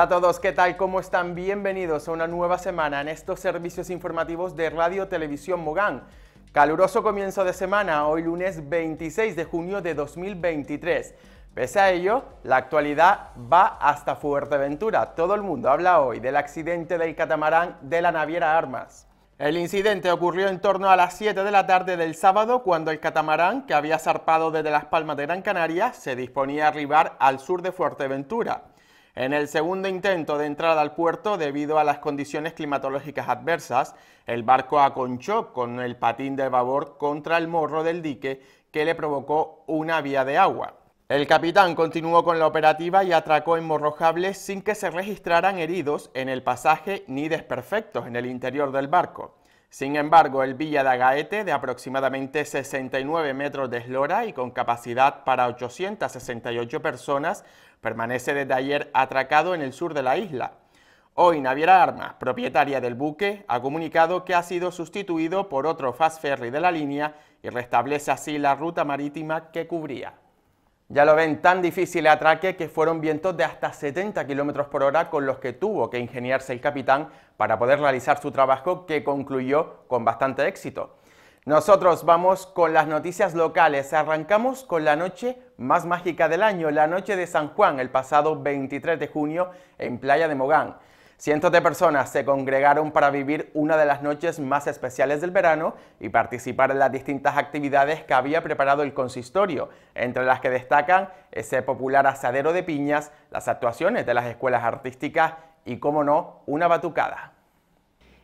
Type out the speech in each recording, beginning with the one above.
Hola a todos, ¿qué tal? ¿Cómo están? Bienvenidos a una nueva semana en estos servicios informativos de Radio Televisión Mogán. Caluroso comienzo de semana, hoy lunes 26 de junio de 2023. Pese a ello, la actualidad va hasta Fuerteventura. Todo el mundo habla hoy del accidente del catamarán de la naviera Armas. El incidente ocurrió en torno a las 7 de la tarde del sábado cuando el catamarán, que había zarpado desde Las Palmas de Gran Canaria, se disponía a arribar al sur de Fuerteventura. En el segundo intento de entrada al puerto, debido a las condiciones climatológicas adversas, el barco aconchó con el patín de babor contra el morro del dique que le provocó una vía de agua. El capitán continuó con la operativa y atracó en Morrojables sin que se registraran heridos en el pasaje ni desperfectos en el interior del barco. Sin embargo, el Villa de Agaete, de aproximadamente 69 metros de eslora y con capacidad para 868 personas, permanece desde ayer atracado en el sur de la isla. Hoy Naviera Armas, propietaria del buque, ha comunicado que ha sido sustituido por otro fast ferry de la línea y restablece así la ruta marítima que cubría. Ya lo ven, tan difícil el atraque que fueron vientos de hasta 70 km por hora con los que tuvo que ingeniarse el capitán para poder realizar su trabajo que concluyó con bastante éxito. Nosotros vamos con las noticias locales. Arrancamos con la noche más mágica del año, la noche de San Juan, el pasado 23 de junio en Playa de Mogán. Cientos de personas se congregaron para vivir una de las noches más especiales del verano y participar en las distintas actividades que había preparado el consistorio, entre las que destacan ese popular asadero de piñas, las actuaciones de las escuelas artísticas y, como no, una batucada.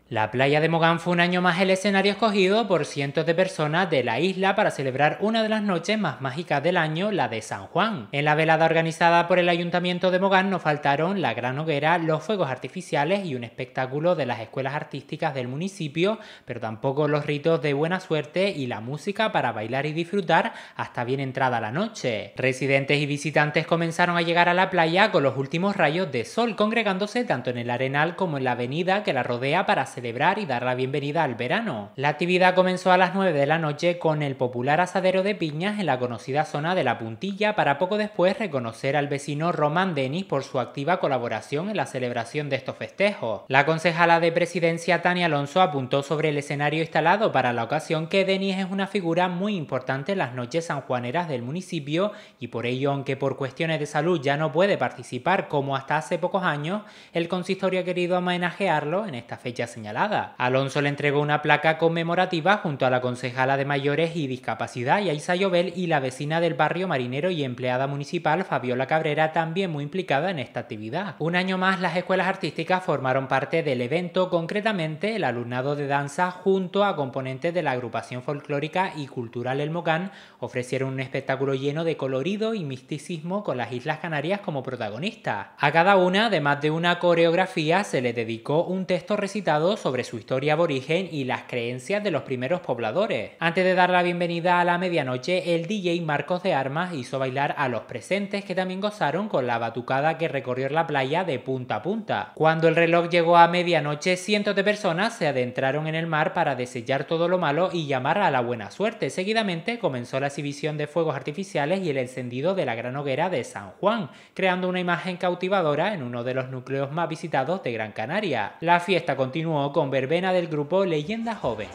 La playa de Mogán fue un año más el escenario escogido por cientos de personas de la isla para celebrar una de las noches más mágicas del año, la de San Juan. En la velada organizada por el Ayuntamiento de Mogán no faltaron la gran hoguera, los fuegos artificiales y un espectáculo de las escuelas artísticas del municipio, pero tampoco los ritos de buena suerte y la música para bailar y disfrutar hasta bien entrada la noche. Residentes y visitantes comenzaron a llegar a la playa con los últimos rayos de sol, congregándose tanto en el arenal como en la avenida que la rodea para celebrar y dar la bienvenida al verano. La actividad comenzó a las 9 de la noche con el popular asadero de piñas en la conocida zona de La Puntilla para poco después reconocer al vecino Román Denis por su activa colaboración en la celebración de estos festejos. La concejala de presidencia Tania Alonso apuntó sobre el escenario instalado para la ocasión que Denis es una figura muy importante en las noches sanjuaneras del municipio y por ello, aunque por cuestiones de salud ya no puede participar como hasta hace pocos años, el consistorio ha querido homenajearlo en esta fecha señalada. Alonso le entregó una placa conmemorativa junto a la concejala de Mayores y Discapacidad, Yaisa Llobel, y la vecina del barrio marinero y empleada municipal, Fabiola Cabrera, también muy implicada en esta actividad. Un año más, las escuelas artísticas formaron parte del evento, concretamente el alumnado de danza junto a componentes de la agrupación folclórica y cultural El Mocán, ofrecieron un espectáculo lleno de colorido y misticismo con las Islas Canarias como protagonista. A cada una, además de una coreografía, se le dedicó un texto recitado sobre su historia aborigen y las creencias de los primeros pobladores. Antes de dar la bienvenida a la medianoche, el DJ Marcos de Armas hizo bailar a los presentes que también gozaron con la batucada que recorrió la playa de punta a punta. Cuando el reloj llegó a medianoche, cientos de personas se adentraron en el mar para desellar todo lo malo y llamar a la buena suerte. Seguidamente comenzó la exhibición de fuegos artificiales y el encendido de la gran hoguera de San Juan, creando una imagen cautivadora en uno de los núcleos más visitados de Gran Canaria. La fiesta continuó con verbena del grupo Leyenda Joven.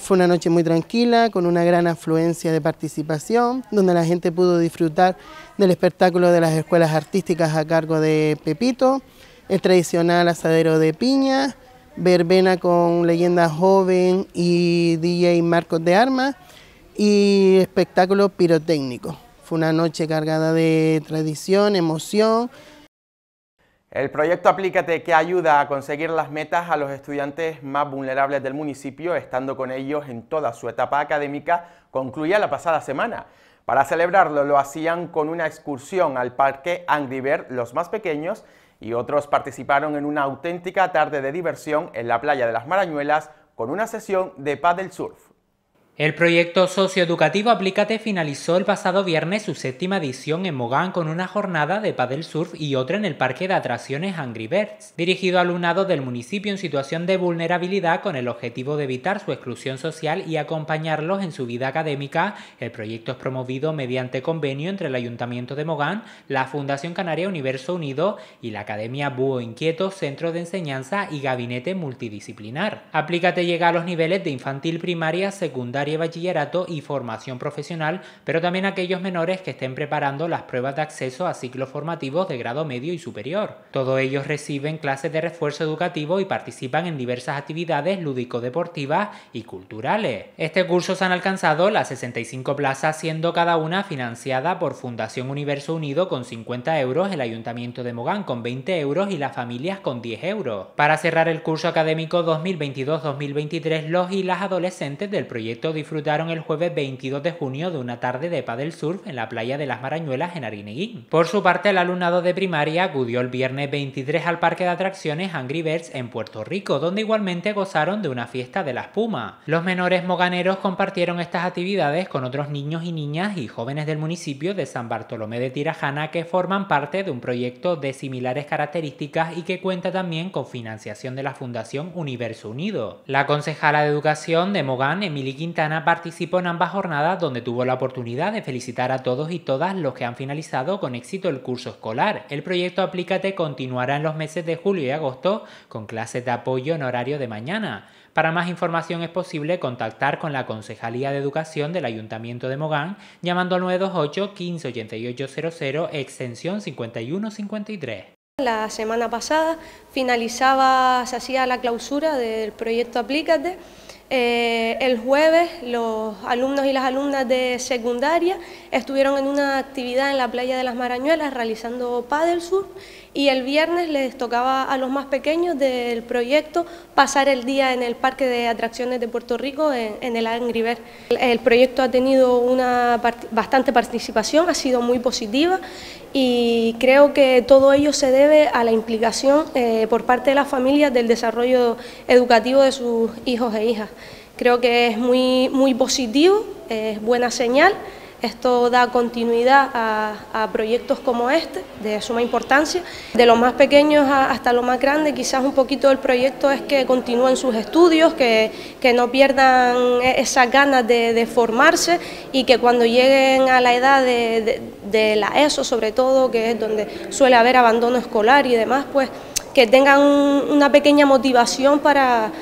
Fue una noche muy tranquila, con una gran afluencia de participación, donde la gente pudo disfrutar del espectáculo de las escuelas artísticas a cargo de Pepito, el tradicional asadero de piña, verbena con leyenda joven y DJ Marcos de Armas y espectáculo pirotécnico. Fue una noche cargada de tradición, emoción, el proyecto Aplícate que ayuda a conseguir las metas a los estudiantes más vulnerables del municipio, estando con ellos en toda su etapa académica, concluía la pasada semana. Para celebrarlo lo hacían con una excursión al parque Angry los más pequeños, y otros participaron en una auténtica tarde de diversión en la playa de las Marañuelas con una sesión de paddle surf. El proyecto socioeducativo Aplícate finalizó el pasado viernes su séptima edición en Mogán con una jornada de paddle surf y otra en el Parque de Atracciones Angry Birds, dirigido a alumnado del municipio en situación de vulnerabilidad con el objetivo de evitar su exclusión social y acompañarlos en su vida académica. El proyecto es promovido mediante convenio entre el Ayuntamiento de Mogán, la Fundación Canaria Universo Unido y la Academia Búho Inquieto, Centro de Enseñanza y Gabinete Multidisciplinar. Aplícate llega a los niveles de infantil, primaria, secundaria, y bachillerato y formación profesional, pero también aquellos menores que estén preparando las pruebas de acceso a ciclos formativos de grado medio y superior. Todos ellos reciben clases de refuerzo educativo y participan en diversas actividades lúdico-deportivas y culturales. Este curso se han alcanzado las 65 plazas, siendo cada una financiada por Fundación Universo Unido con 50 euros, el Ayuntamiento de Mogán con 20 euros y las familias con 10 euros. Para cerrar el curso académico 2022-2023, los y las adolescentes del proyecto de disfrutaron el jueves 22 de junio de una tarde de paddle surf en la playa de las Marañuelas en Arineguín. Por su parte, el alumnado de primaria acudió el viernes 23 al parque de atracciones Angry Birds en Puerto Rico, donde igualmente gozaron de una fiesta de la espuma. Los menores moganeros compartieron estas actividades con otros niños y niñas y jóvenes del municipio de San Bartolomé de Tirajana que forman parte de un proyecto de similares características y que cuenta también con financiación de la Fundación Universo Unido. La concejala de Educación de Mogán, Emily Quintana, Ana participó en ambas jornadas donde tuvo la oportunidad de felicitar a todos y todas los que han finalizado con éxito el curso escolar. El proyecto Aplícate continuará en los meses de julio y agosto con clases de apoyo en horario de mañana. Para más información es posible contactar con la Concejalía de Educación del Ayuntamiento de Mogán llamando al 928 158800 extensión 5153. La semana pasada finalizaba, se hacía la clausura del proyecto Aplícate eh, el jueves los alumnos y las alumnas de secundaria estuvieron en una actividad en la playa de las Marañuelas realizando paddle y el viernes les tocaba a los más pequeños del proyecto pasar el día en el Parque de Atracciones de Puerto Rico, en, el Angry El, proyecto ha tenido una bastante participación, ha sido muy positiva y creo que todo ello se debe a la implicación eh, por parte de las familias del desarrollo educativo de sus hijos e hijas. Creo que es muy, muy positivo, es buena señal. Esto da continuidad a, proyectos como este, de suma importancia. De los más pequeños hasta los más grandes, quizás un poquito del proyecto es que continúen sus estudios, que, no pierdan e, esas ganas de, formarse y que cuando lleguen a la edad de, la ESO, sobre todo, que es donde suele haber abandono escolar y demás, pues que tengan una pequeña motivación para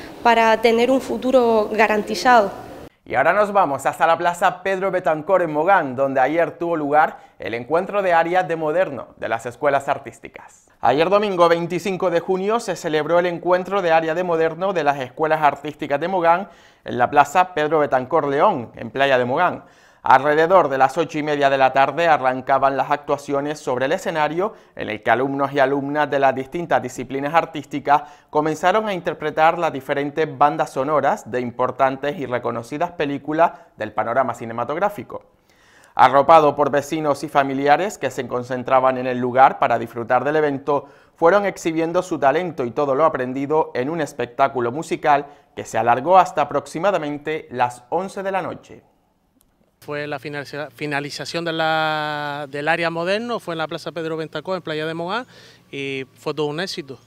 tener un futuro garantizado. Y ahora nos vamos hasta la Plaza Pedro Betancor en Mogán, donde ayer tuvo lugar el encuentro de área de moderno de las escuelas artísticas. Ayer domingo 25 de junio se celebró el encuentro de área de moderno de las escuelas artísticas de Mogán en la Plaza Pedro Betancor León, en Playa de Mogán. Alrededor de las ocho y media de la tarde arrancaban las actuaciones sobre el escenario en el que alumnos y alumnas de las distintas disciplinas artísticas comenzaron a interpretar las diferentes bandas sonoras de importantes y reconocidas películas del panorama cinematográfico. Arropado por vecinos y familiares que se concentraban en el lugar para disfrutar del evento, fueron exhibiendo su talento y todo lo aprendido en un espectáculo musical que se alargó hasta aproximadamente las 11 de la noche. Fue la finalización del área moderno, fue en la Plaza Pedro Ventacó, en Playa de Mogá, y fue todo un éxito,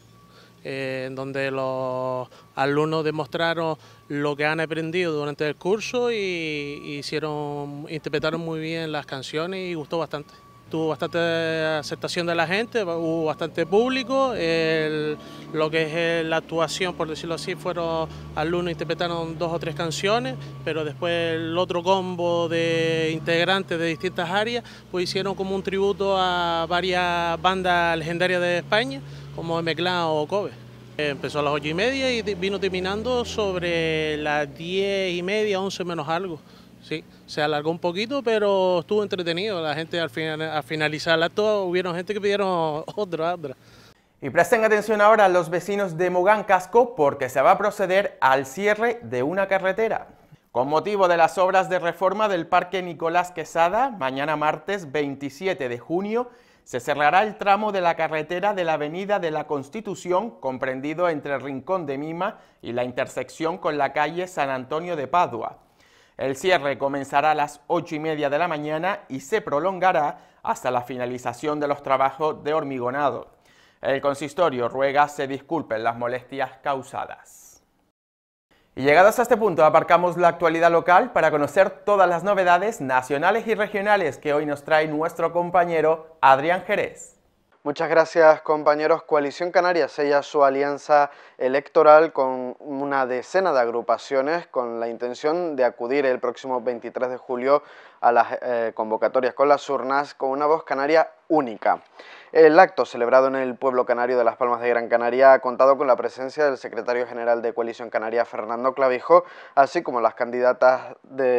eh, en donde los alumnos demostraron lo que han aprendido durante el curso e y hicieron, interpretaron muy bien las canciones y gustó bastante tuvo bastante aceptación de la gente, hubo bastante público, lo que es eh, la actuación, por decirlo así, fueron alumnos interpretaron dos o tres canciones, pero después el otro combo de integrantes de distintas áreas, pues hicieron como un tributo a varias bandas legendarias de España, como Meclán o Kobe. Empezó a las ocho y media y vino terminando sobre las diez y media, once menos algo. Sí, se alargó un poquito, pero estuvo entretenido. La gente al, finalizarla, al hubieron gente que pidieron otro otra. Y presten atención ahora a los vecinos de Mogán Casco porque se va a proceder al cierre de una carretera. Con motivo de las obras de reforma del Parque Nicolás Quesada, mañana martes 27 de junio se cerrará el tramo de la carretera de la Avenida de la Constitución, comprendido entre Rincón de Mima y la intersección con la calle San Antonio de Padua. El cierre comenzará a las 8 y media de la mañana y se prolongará hasta la finalización de los trabajos de hormigonado. El consistorio ruega se disculpen las molestias causadas. Y llegados a este punto aparcamos la actualidad local para conocer todas las novedades nacionales y regionales que hoy nos trae nuestro compañero Adrián Jerez. Muchas gracias compañeros. Coalición Canaria sella su alianza electoral con una decena de agrupaciones con la intención de acudir el próximo 23 de julio a las eh, convocatorias con las urnas con una voz canaria única. El acto celebrado en el pueblo canario de Las Palmas de Gran Canaria ha contado con la presencia del secretario general de Coalición Canaria, Fernando Clavijo, así como las candidatas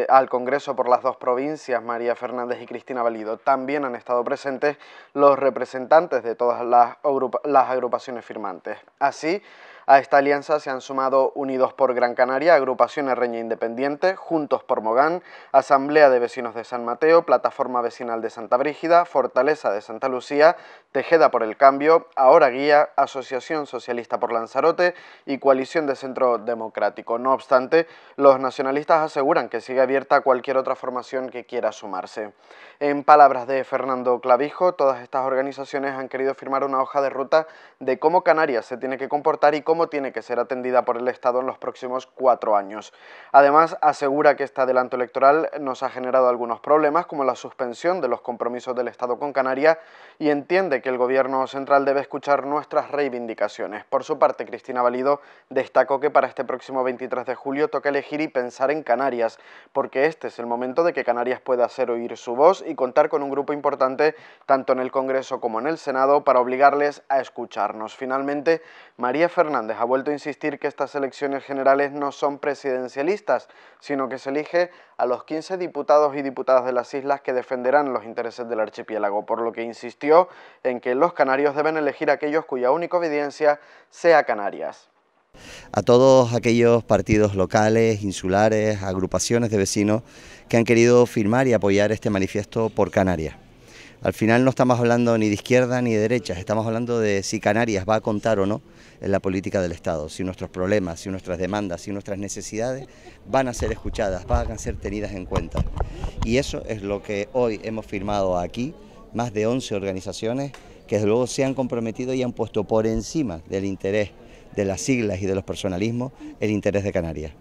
al Congreso por las dos provincias, María Fernández y Cristina Valido. También han estado presentes los representantes de todas las, las agrupaciones firmantes. Así, a esta alianza se han sumado Unidos por Gran Canaria, Agrupación Herreña Independiente, Juntos por Mogán, Asamblea de Vecinos de San Mateo, Plataforma Vecinal de Santa Brígida, Fortaleza de Santa Lucía, Tejeda por el Cambio, Ahora Guía, Asociación Socialista por Lanzarote y Coalición de Centro Democrático. No obstante, los nacionalistas aseguran que sigue abierta cualquier otra formación que quiera sumarse. En palabras de Fernando Clavijo, todas estas organizaciones han querido firmar una hoja de ruta de cómo Canarias se tiene que comportar y cómo cómo tiene que ser atendida por el Estado en los próximos cuatro años. Además, asegura que este adelanto electoral nos ha generado algunos problemas, como la suspensión de los compromisos del Estado con Canarias, y entiende que el Gobierno central debe escuchar nuestras reivindicaciones. Por su parte, Cristina Valido destacó que para este próximo 23 de julio toca elegir y pensar en Canarias, porque este es el momento de que Canarias pueda hacer oír su voz y contar con un grupo importante tanto en el Congreso como en el Senado para obligarles a escucharnos. Finalmente, María Fernández ha vuelto a insistir que estas elecciones generales no son presidencialistas, sino que se elige a los 15 diputados y diputadas de las islas que defenderán los intereses del archipiélago, por lo que insistió en que los canarios deben elegir aquellos cuya única obediencia sea Canarias. A todos aquellos partidos locales, insulares, agrupaciones de vecinos que han querido firmar y apoyar este manifiesto por Canarias. Al final no estamos hablando ni de izquierda ni de derecha, estamos hablando de si Canarias va a contar o no en la política del Estado, si nuestros problemas, si nuestras demandas, si nuestras necesidades van a ser escuchadas, van a ser tenidas en cuenta. Y eso es lo que hoy hemos firmado aquí, más de 11 organizaciones que desde luego se han comprometido y han puesto por encima del interés de las siglas y de los personalismos el interés de Canarias.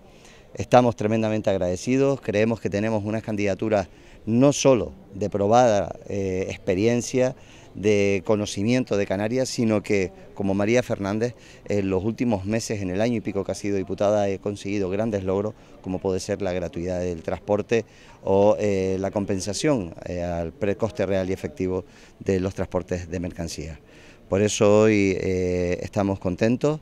Estamos tremendamente agradecidos, creemos que tenemos unas candidaturas no solo de probada eh, experiencia, de conocimiento de Canarias, sino que como María Fernández en los últimos meses, en el año y pico que ha sido diputada, he conseguido grandes logros como puede ser la gratuidad del transporte o eh, la compensación eh, al precoste real y efectivo de los transportes de mercancías. Por eso hoy estamos contentos,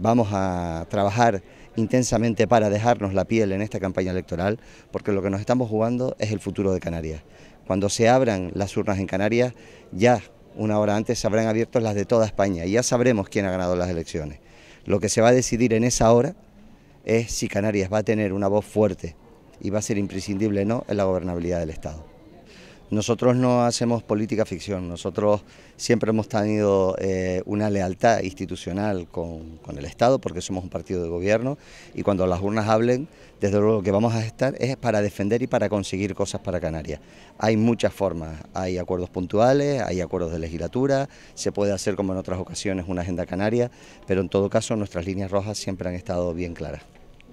vamos a trabajar intensamente para dejarnos la piel en esta campaña electoral, porque lo que nos estamos jugando es el futuro de Canarias. Cuando se abran las urnas en Canarias, ya una hora antes se habrán abierto las de toda España y ya sabremos quién ha ganado las elecciones. Lo que se va a decidir en esa hora es si Canarias va a tener una voz fuerte y va a ser imprescindible o no en la gobernabilidad del Estado. Nosotros no hacemos política ficción, nosotros siempre hemos tenido eh, una lealtad institucional con, con, el Estado porque somos un partido de gobierno y cuando las urnas hablen, desde luego que vamos a estar es para defender y para conseguir cosas para Canarias. Hay muchas formas, hay acuerdos puntuales, hay acuerdos de legislatura, se puede hacer como en otras ocasiones una agenda canaria, pero en todo caso nuestras líneas rojas siempre han estado bien claras.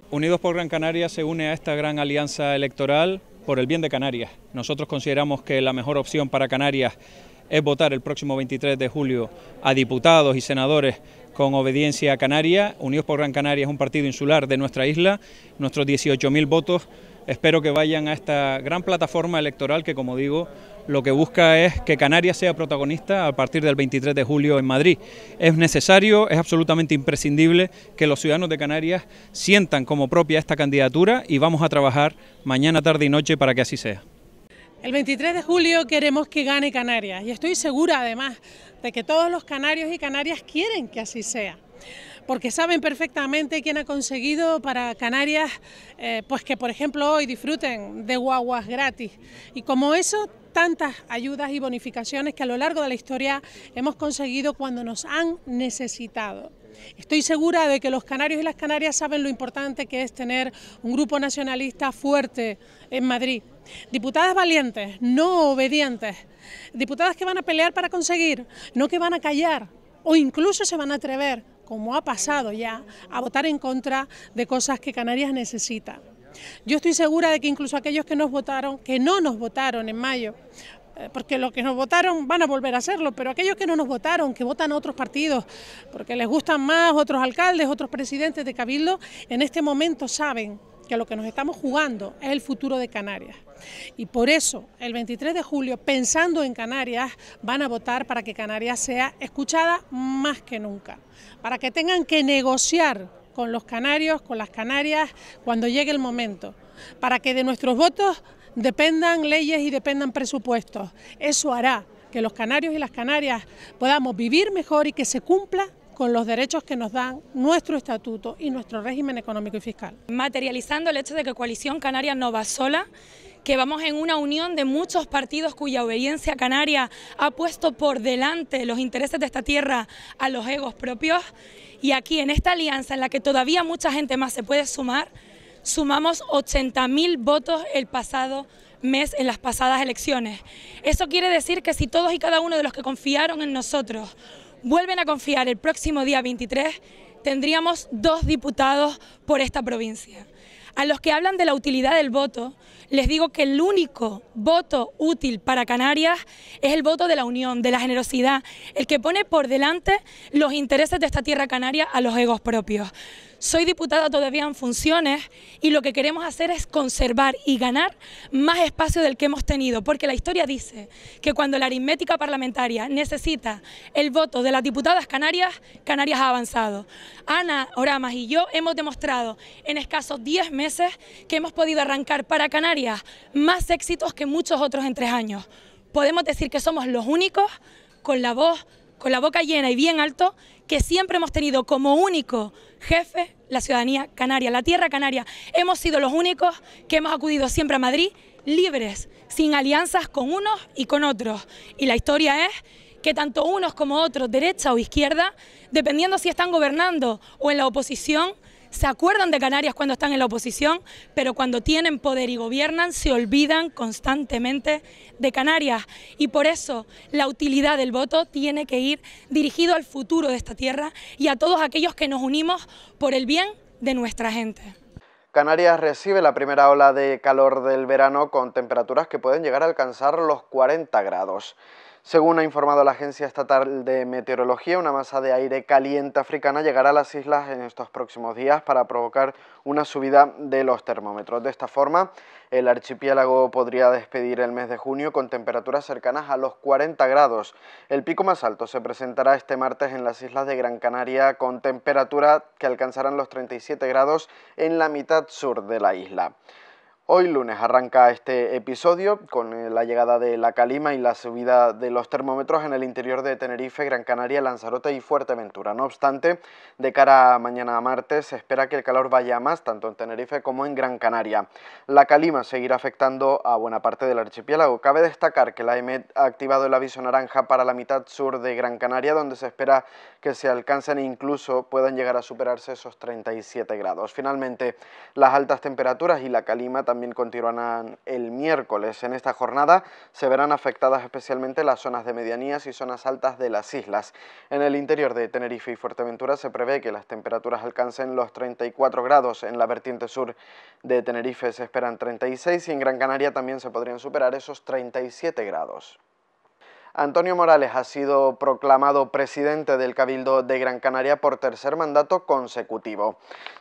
Unidos por Gran Canaria se une a esta gran alianza electoral por el bien de Canarias. Nosotros consideramos que la mejor opción para Canarias es votar el próximo 23 de julio a diputados y senadores con obediencia a Canarias. Unidos por Gran Canaria es un partido insular de nuestra isla. Nuestros 18.000 votos Espero que vayan a esta gran plataforma electoral que, como digo, lo que busca es que Canarias sea protagonista a partir del 23 de julio en Madrid. Es necesario, es absolutamente imprescindible que los ciudadanos de Canarias sientan como propia esta candidatura y vamos a trabajar mañana, tarde y noche para que así sea. El 23 de julio queremos que gane Canarias y estoy segura además de que todos los canarios y canarias quieren que así sea porque saben perfectamente quién ha conseguido para Canarias, eh, pues que por ejemplo hoy disfruten de guaguas gratis. Y como eso, tantas ayudas y bonificaciones que a lo largo de la historia hemos conseguido cuando nos han necesitado. Estoy segura de que los canarios y las canarias saben lo importante que es tener un grupo nacionalista fuerte en Madrid. Diputadas valientes, no obedientes, diputadas que van a pelear para conseguir, no que van a callar o incluso se van a atrever como ha pasado ya, a votar en contra de cosas que Canarias necesita. Yo estoy segura de que incluso aquellos que nos votaron, que no nos votaron en mayo, eh, porque los que nos votaron van a volver a hacerlo, pero aquellos que no nos votaron, que votan a otros partidos, porque les gustan más otros alcaldes, otros presidentes de Cabildo, en este momento saben que lo que nos estamos jugando es el futuro de Canarias. Y por eso, el 23 de julio, pensando en Canarias, van a votar para que Canarias sea escuchada más que nunca, para que tengan que negociar con los canarios, con las canarias, cuando llegue el momento, para que de nuestros votos dependan leyes y dependan presupuestos. Eso hará que los canarios y las canarias podamos vivir mejor y que se cumpla con los derechos que nos dan nuestro estatuto y nuestro régimen económico y fiscal. Materializando el hecho de que Coalición Canaria no va sola, que vamos en una unión de muchos partidos cuya obediencia canaria ha puesto por delante los intereses de esta tierra a los egos propios y aquí en esta alianza en la que todavía mucha gente más se puede sumar, sumamos 80.000 votos el pasado mes en las pasadas elecciones. Eso quiere decir que si todos y cada uno de los que confiaron en nosotros vuelven a confiar el próximo día 23, tendríamos dos diputados por esta provincia. A los que hablan de la utilidad del voto, les digo que el único voto útil para Canarias es el voto de la unión, de la generosidad, el que pone por delante los intereses de esta tierra canaria a los egos propios. Soy diputada todavía en funciones y lo que queremos hacer es conservar y ganar más espacio del que hemos tenido, porque la historia dice que cuando la aritmética parlamentaria necesita el voto de las diputadas canarias, Canarias ha avanzado. Ana Oramas y yo hemos demostrado en escasos 10 meses que hemos podido arrancar para Canarias más éxitos que muchos otros en tres años. Podemos decir que somos los únicos con la voz, con la boca llena y bien alto, que siempre hemos tenido como único jefe la ciudadanía canaria, la tierra canaria. Hemos sido los únicos que hemos acudido siempre a Madrid libres, sin alianzas con unos y con otros. Y la historia es que tanto unos como otros, derecha o izquierda, dependiendo si están gobernando o en la oposición, se acuerdan de Canarias cuando están en la oposición, pero cuando tienen poder y gobiernan se olvidan constantemente de Canarias. Y por eso la utilidad del voto tiene que ir dirigido al futuro de esta tierra y a todos aquellos que nos unimos por el bien de nuestra gente. Canarias recibe la primera ola de calor del verano con temperaturas que pueden llegar a alcanzar los 40 grados. Según ha informado la Agencia Estatal de Meteorología, una masa de aire caliente africana llegará a las islas en estos próximos días para provocar una subida de los termómetros. De esta forma, el archipiélago podría despedir el mes de junio con temperaturas cercanas a los 40 grados. El pico más alto se presentará este martes en las islas de Gran Canaria con temperaturas que alcanzarán los 37 grados en la mitad sur de la isla. Hoy lunes arranca este episodio con eh, la llegada de la calima y la subida de los termómetros en el interior de Tenerife, Gran Canaria, Lanzarote y Fuerteventura. No obstante, de cara a mañana a martes se espera que el calor vaya más tanto en Tenerife como en Gran Canaria. La calima seguirá afectando a buena parte del archipiélago. Cabe destacar que la EMET ha activado el aviso naranja para la mitad sur de Gran Canaria, donde se espera que se alcancen e incluso puedan llegar a superarse esos 37 grados. Finalmente, las altas temperaturas y la calima también también continuarán el miércoles. En esta jornada se verán afectadas especialmente las zonas de medianías y zonas altas de las islas. En el interior de Tenerife y Fuerteventura se prevé que las temperaturas alcancen los 34 grados. En la vertiente sur de Tenerife se esperan 36 y en Gran Canaria también se podrían superar esos 37 grados. Antonio Morales ha sido proclamado presidente del Cabildo de Gran Canaria por tercer mandato consecutivo.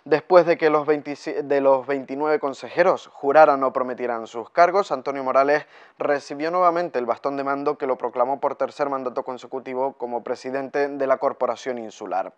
Después de que los, 29 consejeros juraran o prometieran sus cargos, Antonio Morales recibió nuevamente el bastón de mando que lo proclamó por tercer mandato consecutivo como presidente de la Corporación Insular.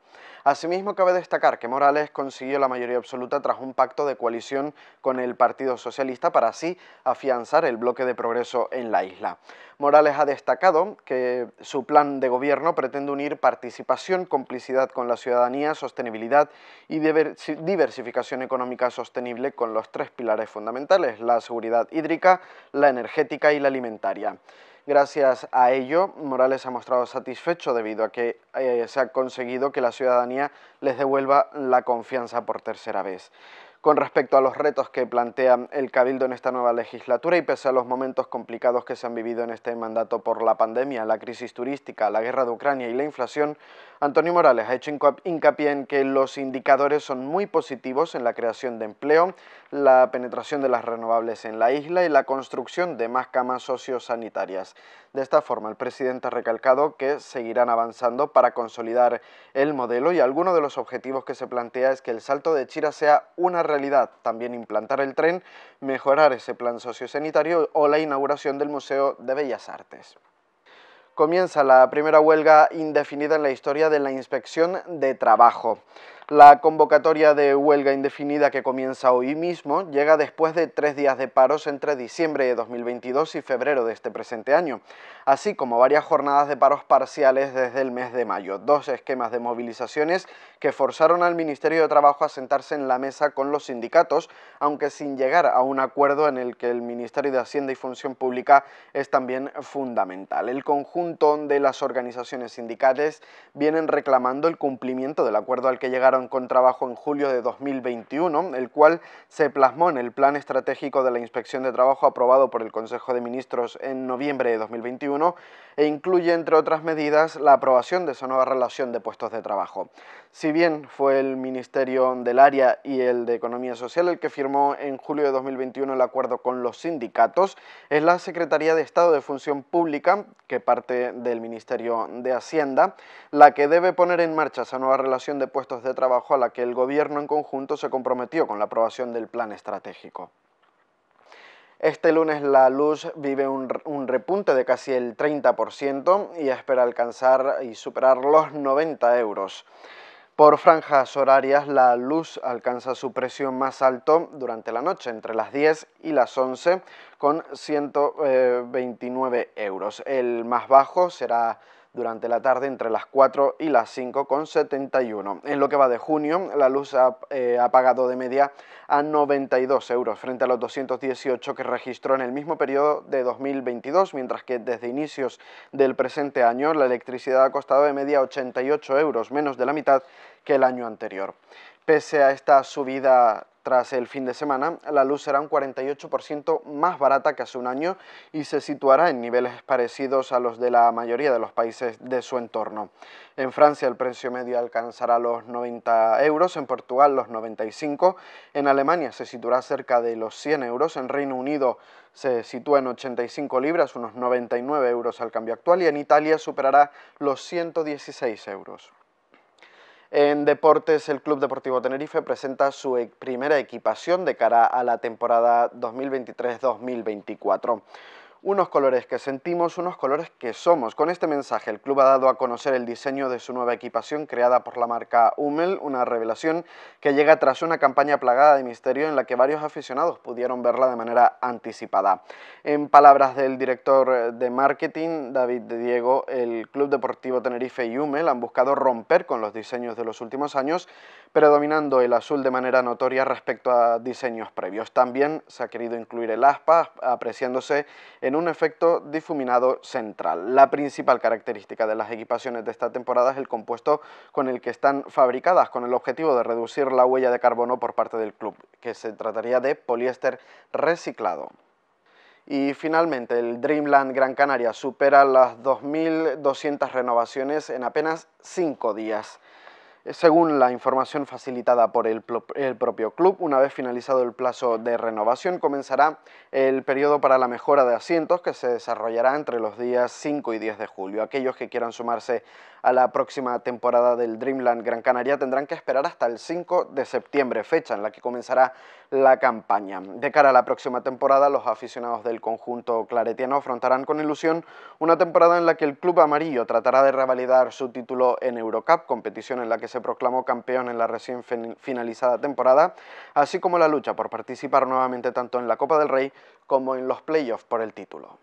Asimismo, cabe destacar que Morales consiguió la mayoría absoluta tras un pacto de coalición con el Partido Socialista para así afianzar el bloque de progreso en la isla. Morales ha destacado que su plan de gobierno pretende unir participación, complicidad con la ciudadanía, sostenibilidad y diversificación económica sostenible con los tres pilares fundamentales, la seguridad hídrica, la energética y la alimentaria. Gracias a ello, Morales ha mostrado satisfecho debido a que eh, se ha conseguido que la ciudadanía les devuelva la confianza por tercera vez con respecto a los retos que plantea el Cabildo en esta nueva legislatura y pese a los momentos complicados que se han vivido en este mandato por la pandemia, la crisis turística, la guerra de Ucrania y la inflación, Antonio Morales ha hecho hincapié en que los indicadores son muy positivos en la creación de empleo, la penetración de las renovables en la isla y la construcción de más camas sociosanitarias. De esta forma, el presidente ha recalcado que seguirán avanzando para consolidar el modelo y alguno de los objetivos que se plantea es que el salto de Chira sea una realidad, también implantar el tren, mejorar ese plan sociosanitario o la inauguración del Museo de Bellas Artes comienza la primera huelga indefinida en la historia de la inspección de trabajo. La convocatoria de huelga indefinida que comienza hoy mismo llega después de tres días de paros entre diciembre de 2022 y febrero de este presente año, así como varias jornadas de paros parciales desde el mes de mayo, dos esquemas de movilizaciones que forzaron al Ministerio de Trabajo a sentarse en la mesa con los sindicatos, aunque sin llegar a un acuerdo en el que el Ministerio de Hacienda y Función Pública es también fundamental. El conjunto de las organizaciones sindicales vienen reclamando el cumplimiento del acuerdo al que llegaron con trabajo en julio de 2021, el cual se plasmó en el Plan Estratégico de la Inspección de Trabajo aprobado por el Consejo de Ministros en noviembre de 2021 e incluye, entre otras medidas, la aprobación de esa nueva relación de puestos de trabajo. Si bien fue el Ministerio del Área y el de Economía Social el que firmó en julio de 2021 el acuerdo con los sindicatos, es la Secretaría de Estado de Función Pública, que parte del Ministerio de Hacienda, la que debe poner en marcha esa nueva relación de puestos de trabajo a la que el Gobierno en conjunto se comprometió con la aprobación del plan estratégico. Este lunes la luz vive un, un, repunte de casi el 30% y espera alcanzar y superar los 90 euros. Por franjas horarias, la luz alcanza su precio más alto durante la noche, entre las 10 y las 11, con 129 eh, euros. El más bajo será durante la tarde entre las 4 y las con 71 En lo que va de junio, la luz ha, eh, pagado de media a 92 euros frente a los 218 que registró en el mismo periodo de 2022, mientras que desde inicios del presente año la electricidad ha costado de media 88 euros, menos de la mitad que el año anterior. Pese a esta subida tras el fin de semana, la luz será un 48% más barata que hace un año y se situará en niveles parecidos a los de la mayoría de los países de su entorno. En Francia el precio medio alcanzará los 90 euros, en Portugal los 95, en Alemania se situará cerca de los 100 euros, en Reino Unido se sitúa en 85 libras, unos 99 euros al cambio actual y en Italia superará los 116 euros. En deportes, el Club Deportivo Tenerife presenta su e-, primera equipación de cara a la temporada 2023-2024 unos colores que sentimos, unos colores que somos. Con este mensaje el club ha dado a conocer el diseño de su nueva equipación creada por la marca Hummel, una revelación que llega tras una campaña plagada de misterio en la que varios aficionados pudieron verla de manera anticipada. En palabras del director de marketing, David de Diego, el Club Deportivo Tenerife y Hummel han buscado romper con los diseños de los últimos años predominando el azul de manera notoria respecto a diseños previos. También se ha querido incluir el aspa, apreciándose en un efecto difuminado central. La principal característica de las equipaciones de esta temporada es el compuesto con el que están fabricadas, con el objetivo de reducir la huella de carbono por parte del club, que se trataría de poliéster reciclado. Y finalmente, el Dreamland Gran Canaria supera las 2.200 renovaciones en apenas 5 días según la información facilitada por el, propio club, una vez finalizado el plazo de renovación, comenzará el periodo para la mejora de asientos que se desarrollará entre los días 5 y 10 de julio. Aquellos que quieran sumarse a la próxima temporada del Dreamland Gran Canaria tendrán que esperar hasta el 5 de septiembre, fecha en la que comenzará la campaña. De cara a la próxima temporada, los aficionados del conjunto claretiano afrontarán con ilusión una temporada en la que el club amarillo tratará de revalidar su título en Eurocup, competición en la que se proclamó campeón en la recién finalizada temporada, así como la lucha por participar nuevamente tanto en la Copa del Rey como en los playoffs por el título.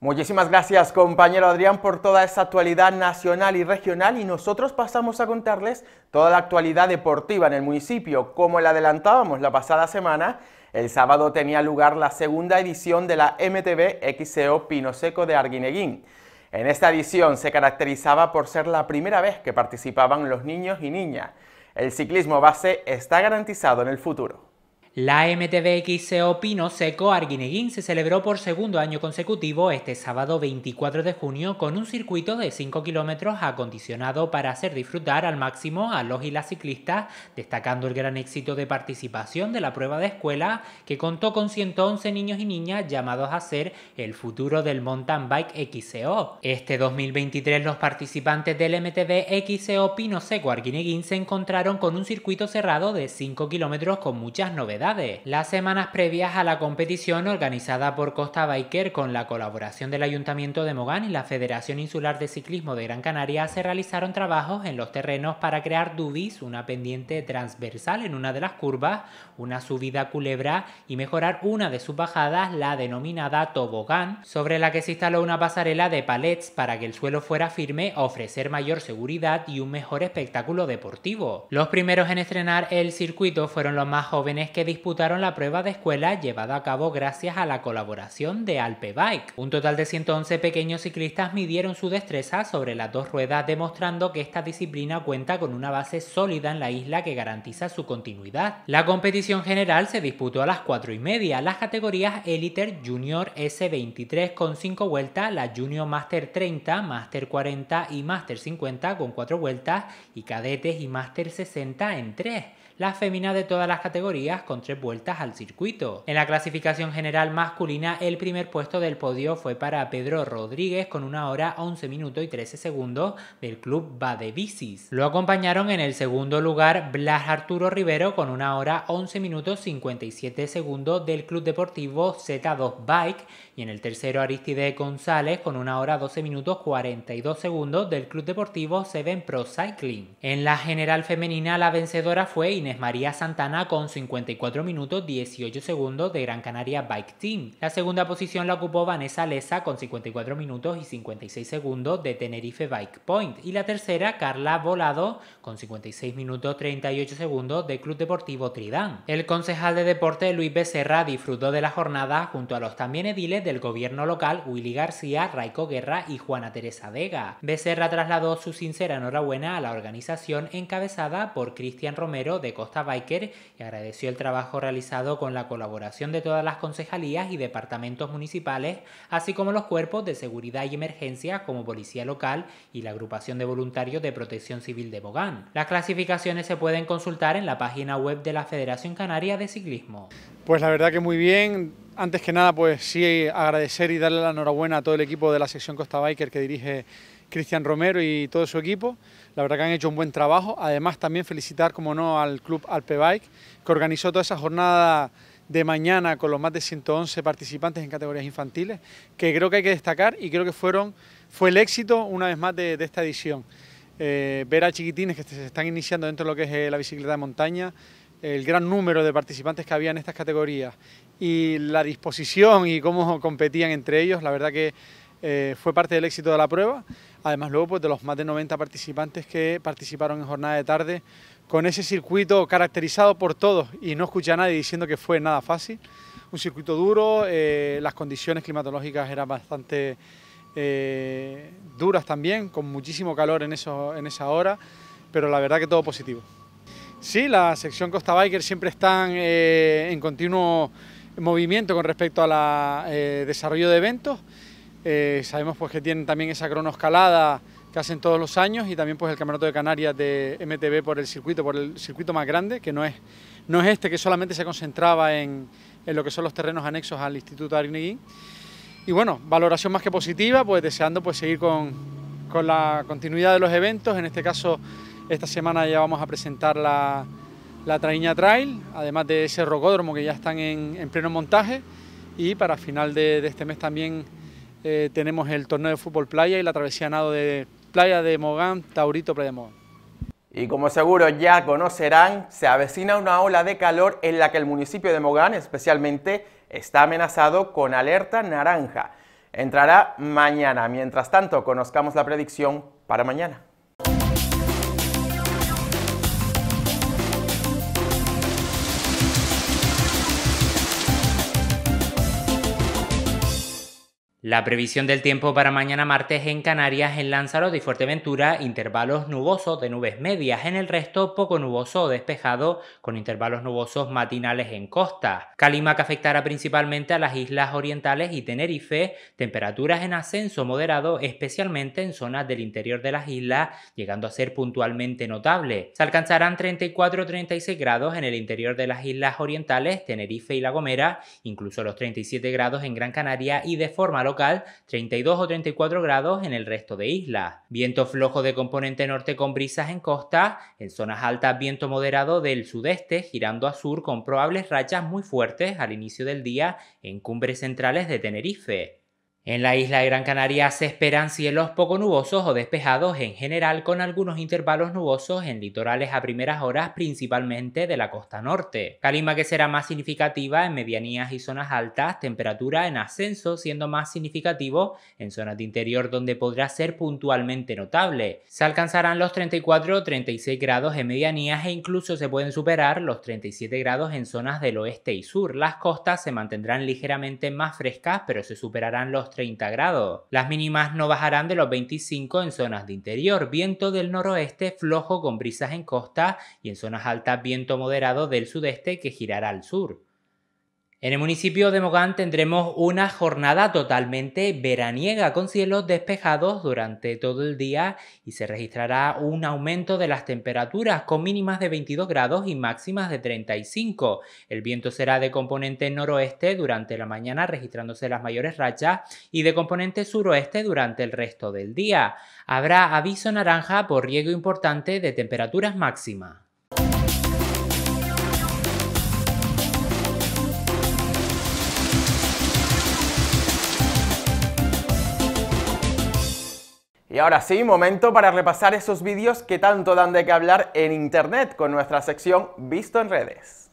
Muchísimas gracias compañero Adrián por toda esa actualidad nacional y regional y nosotros pasamos a contarles toda la actualidad deportiva en el municipio. Como la adelantábamos la pasada semana, el sábado tenía lugar la segunda edición de la MTV XCO Pino Seco de Arguineguín. En esta edición se caracterizaba por ser la primera vez que participaban los niños y niñas. El ciclismo base está garantizado en el futuro. La MTB XEO Pino Seco Arguineguín se celebró por segundo año consecutivo este sábado 24 de junio con un circuito de 5 kilómetros acondicionado para hacer disfrutar al máximo a los y las ciclistas, destacando el gran éxito de participación de la prueba de escuela que contó con 111 niños y niñas llamados a ser el futuro del mountain bike XEO. Este 2023 los participantes del MTB XEO Pino Seco Arguineguín se encontraron con un circuito cerrado de 5 kilómetros con muchas novedades las semanas previas a la competición organizada por Costa Biker con la colaboración del Ayuntamiento de Mogán y la Federación Insular de Ciclismo de Gran Canaria se realizaron trabajos en los terrenos para crear dubis, una pendiente transversal en una de las curvas, una subida culebra y mejorar una de sus bajadas, la denominada tobogán, sobre la que se instaló una pasarela de palets para que el suelo fuera firme, ofrecer mayor seguridad y un mejor espectáculo deportivo. Los primeros en estrenar el circuito fueron los más jóvenes que disputaron la prueba de escuela llevada a cabo gracias a la colaboración de Alpe Bike. Un total de 111 pequeños ciclistas midieron su destreza sobre las dos ruedas, demostrando que esta disciplina cuenta con una base sólida en la isla que garantiza su continuidad. La competición general se disputó a las 4 y media, las categorías Eliter Junior S23 con 5 vueltas, la Junior Master 30, Master 40 y Master 50 con 4 vueltas y cadetes y Master 60 en 3 las féminas de todas las categorías con tres vueltas al circuito. En la clasificación general masculina, el primer puesto del podio fue para Pedro Rodríguez con una hora 11 minutos y 13 segundos del club Badevisis. Lo acompañaron en el segundo lugar Blas Arturo Rivero con una hora 11 minutos 57 segundos del club deportivo Z2 Bike y en el tercero, Aristide González con una hora 12 minutos 42 segundos del Club Deportivo Seven Pro Cycling. En la general femenina, la vencedora fue Inés María Santana con 54 minutos 18 segundos de Gran Canaria Bike Team. La segunda posición la ocupó Vanessa Lesa con 54 minutos y 56 segundos de Tenerife Bike Point. Y la tercera, Carla Volado con 56 minutos 38 segundos de Club Deportivo Tridán. El concejal de deporte Luis Becerra disfrutó de la jornada junto a los también ediles del gobierno local Willy García, Raico Guerra y Juana Teresa Vega. Becerra trasladó su sincera enhorabuena a la organización encabezada por Cristian Romero de Costa Biker y agradeció el trabajo realizado con la colaboración de todas las concejalías y departamentos municipales, así como los cuerpos de seguridad y emergencia como Policía Local y la Agrupación de Voluntarios de Protección Civil de Bogán. Las clasificaciones se pueden consultar en la página web de la Federación Canaria de Ciclismo. Pues la verdad que muy bien, antes que nada, pues sí, agradecer y darle la enhorabuena a todo el equipo de la sección Costa Biker que dirige Cristian Romero y todo su equipo. La verdad que han hecho un buen trabajo. Además, también felicitar, como no, al club Alpe Bike, que organizó toda esa jornada de mañana con los más de 111 participantes en categorías infantiles, que creo que hay que destacar y creo que fueron, fue el éxito una vez más de, esta edición. Eh, ver a chiquitines que se están iniciando dentro de lo que es eh, la bicicleta de montaña, el gran número de participantes que había en estas categorías y la disposición y cómo competían entre ellos, la verdad que eh, fue parte del éxito de la prueba. Además luego pues, de los más de 90 participantes que participaron en jornada de tarde, con ese circuito caracterizado por todos y no escuché a nadie diciendo que fue nada fácil. Un circuito duro, eh, las condiciones climatológicas eran bastante eh, duras también, con muchísimo calor en, eso, en esa hora, pero la verdad que todo positivo. Sí, la sección Costa Biker siempre están en continuo movimiento con respecto al eh, desarrollo de eventos. Eh, sabemos pues, que tienen también esa cronoescalada que hacen todos los años y también pues, el Campeonato de Canarias de MTB por el circuito, por el circuito más grande, que no es, no este que solamente se concentraba en, en lo que son los terrenos anexos al Instituto Arneguín. Y bueno, valoración más que positiva, pues deseando pues, seguir con la continuidad de los eventos. En este caso, esta semana ya vamos a presentar la, la Traíña Trail, además de ese rocódromo que ya están en, pleno montaje y para final de, este mes también eh, tenemos el torneo de fútbol playa y la travesía nado de playa de Mogán, Taurito, playa de Mogán. Y como seguro ya conocerán, se avecina una ola de calor en la que el municipio de Mogán especialmente está amenazado con alerta naranja. Entrará mañana. Mientras tanto, conozcamos la predicción para mañana. La previsión del tiempo para mañana martes en Canarias, en Lanzarote y Fuerteventura, intervalos nubosos de nubes medias, en el resto poco nuboso o despejado, con intervalos nubosos matinales en costa. Calima que afectará principalmente a las islas orientales y Tenerife, temperaturas en ascenso moderado, especialmente en zonas del interior de las islas, llegando a ser puntualmente notable. Se alcanzarán 34-36 grados en el interior de las islas orientales, Tenerife y La Gomera, incluso los 37 grados en Gran Canaria y de forma local 32 o 34 grados en el resto de islas. Viento flojo de componente norte con brisas en costa, en zonas altas viento moderado del sudeste girando a sur con probables rachas muy fuertes al inicio del día en cumbres centrales de Tenerife. En la isla de Gran Canaria se esperan cielos poco nubosos o despejados en general con algunos intervalos nubosos en litorales a primeras horas principalmente de la costa norte. Calima que será más significativa en medianías y zonas altas, temperatura en ascenso siendo más significativo en zonas de interior donde podrá ser puntualmente notable. Se alcanzarán los 34 o 36 grados en medianías e incluso se pueden superar los 37 grados en zonas del oeste y sur. Las costas se mantendrán ligeramente más frescas pero se superarán los las mínimas no bajarán de los 25 en zonas de interior, viento del noroeste flojo con brisas en costa y en zonas altas viento moderado del sudeste que girará al sur. En el municipio de Mogán tendremos una jornada totalmente veraniega con cielos despejados durante todo el día y se registrará un aumento de las temperaturas con mínimas de 22 grados y máximas de 35. El viento será de componente noroeste durante la mañana registrándose las mayores rachas y de componente suroeste durante el resto del día. Habrá aviso naranja por riego importante de temperaturas máximas. Y ahora sí, momento para repasar esos vídeos que tanto dan de qué hablar en Internet con nuestra sección Visto en redes.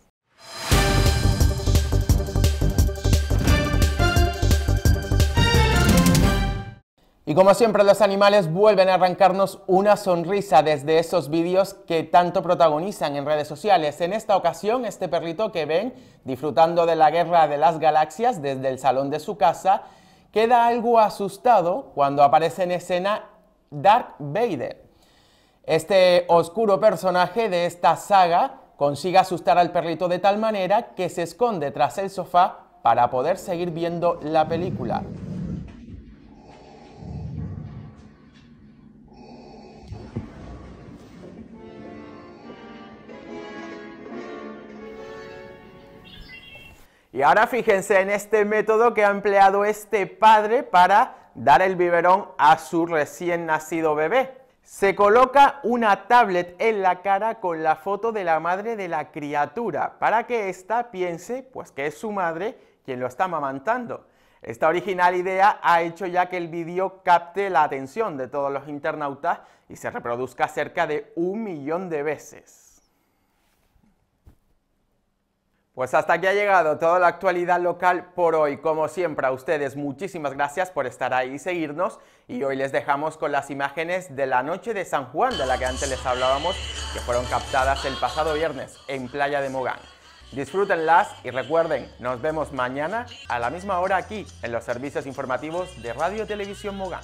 Y como siempre los animales vuelven a arrancarnos una sonrisa desde esos vídeos que tanto protagonizan en redes sociales. En esta ocasión, este perrito que ven disfrutando de la guerra de las galaxias desde el salón de su casa, queda algo asustado cuando aparece en escena Dark Vader. Este oscuro personaje de esta saga consigue asustar al perrito de tal manera que se esconde tras el sofá para poder seguir viendo la película. Y ahora fíjense en este método que ha empleado este padre para dar el biberón a su recién nacido bebé. Se coloca una tablet en la cara con la foto de la madre de la criatura para que ésta piense pues, que es su madre quien lo está mamantando. Esta original idea ha hecho ya que el vídeo capte la atención de todos los internautas y se reproduzca cerca de un millón de veces. Pues hasta aquí ha llegado toda la actualidad local por hoy. Como siempre, a ustedes muchísimas gracias por estar ahí y seguirnos. Y hoy les dejamos con las imágenes de la noche de San Juan, de la que antes les hablábamos, que fueron captadas el pasado viernes en Playa de Mogán. Disfrútenlas y recuerden, nos vemos mañana a la misma hora aquí en los servicios informativos de Radio Televisión Mogán.